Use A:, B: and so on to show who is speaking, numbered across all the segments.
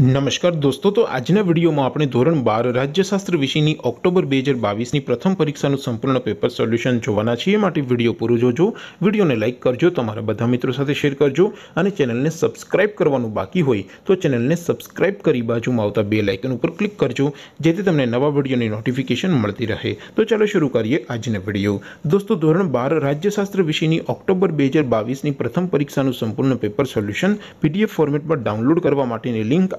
A: નમસ્કાર દોસ્તો તો આજના વિડીયોમાં આપણે ધોરણ બાર રાજ્યશાસ્ત્ર વિષયની ઓક્ટોબર બે હજાર બાવીસની પ્રથમ પરીક્ષાનું સંપૂર્ણ પેપર સોલ્યુશન જોવાના છીએ માટે વિડીયો પૂરો જોજો વિડીયોને લાઇક કરજો તમારા બધા મિત્રો સાથે શેર કરજો અને ચેનલને સબસ્ક્રાઇબ કરવાનું બાકી હોય તો ચેનલને સબસ્ક્રાઇબ કરી બાજુમાં આવતા બે લાઇકન ઉપર ક્લિક કરજો જેથી તમને નવા વિડીયોની નોટિફિકેશન મળતી રહે તો ચાલો શરૂ કરીએ આજનો વિડીયો દોસ્તો ધોરણ બાર રાજ્યશાસ્ત્ર વિષયની ઓક્ટોબર બે હજાર બાવીસની પ્રથમ પરીક્ષાનું સંપૂર્ણ પેપર સોલ્યુશન પીડીએફ ફોર્મેટમાં ડાઉનલોડ કરવા માટેની લિંક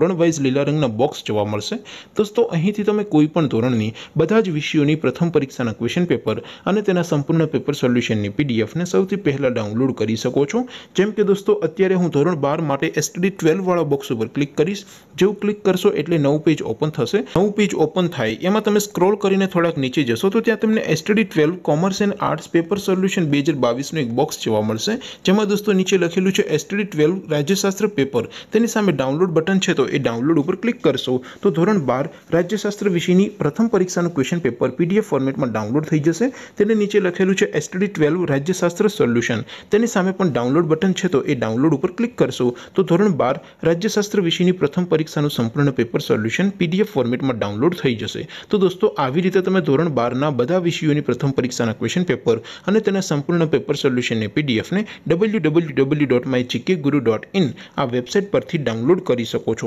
A: ધોરણ वाइज લે ラー ંગના બોક્સ જોવા મળશે દોસ્તો અહીંથી તમે કોઈપણ ધોરણની બધા જ વિષયોની પ્રથમ પરીક્ષાના ક્વેશ્ચન પેપર અને તેના સંપૂર્ણ પેપર સોલ્યુશનની પીડીએફ ને સૌથી પહેલા ડાઉનલોડ કરી શકો છો જેમ કે દોસ્તો અત્યારે હું ધોરણ 12 માટે STD 12 વાળો બોક્સ ઉપર ક્લિક કરશો જેઉ ક્લિક કરશો એટલે નવ પેજ ઓપન થશે નવ પેજ ઓપન થાય એમાં તમે સ્ક્રોલ કરીને થોડક નીચે જશો તો ત્યાં તમને STD 12 commerce and arts paper solution 2022 નો એક બોક્સ જોવા મળશે જેમાં દોસ્તો નીચે લખેલું છે STD 12 રાજ્યશાસ્ત્ર પેપર તેની સામે ડાઉનલોડ બટન છે એ ડાઉનલોડ ઉપર ક્લિક કરશું તો ધોરણ 12 રાજ્યશાસ્ત્ર વિષયની પ્રથમ પરીક્ષાનું ક્વેશ્ચન પેપર પીડીએફ ફોર્મેટમાં ડાઉનલોડ થઈ જશે તેના નીચે લખેલું છે STD 12 રાજ્યશાસ્ત્ર સોલ્યુશન તેના સામે પણ ડાઉનલોડ બટન છે તો એ ડાઉનલોડ ઉપર ક્લિક કરશું તો ધોરણ 12 રાજ્યશાસ્ત્ર વિષયની પ્રથમ પરીક્ષાનું સંપૂર્ણ પેપર સોલ્યુશન પીડીએફ ફોર્મેટમાં ડાઉનલોડ થઈ જશે તો દોસ્તો આવી રીતે તમે ધોરણ 12 ના બધા વિષયોની પ્રથમ પરીક્ષાના ક્વેશ્ચન પેપર અને તેના સંપૂર્ણ પેપર સોલ્યુશન ને પીડીએફ ને www.mychikkiguru.in આ વેબસાઈટ પરથી ડાઉનલોડ કરી શકો છો